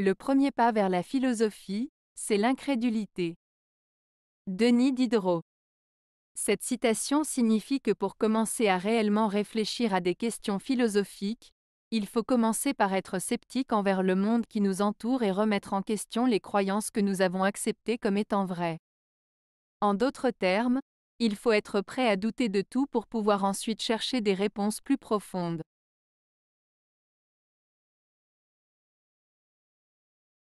Le premier pas vers la philosophie, c'est l'incrédulité. Denis Diderot. Cette citation signifie que pour commencer à réellement réfléchir à des questions philosophiques, il faut commencer par être sceptique envers le monde qui nous entoure et remettre en question les croyances que nous avons acceptées comme étant vraies. En d'autres termes, il faut être prêt à douter de tout pour pouvoir ensuite chercher des réponses plus profondes.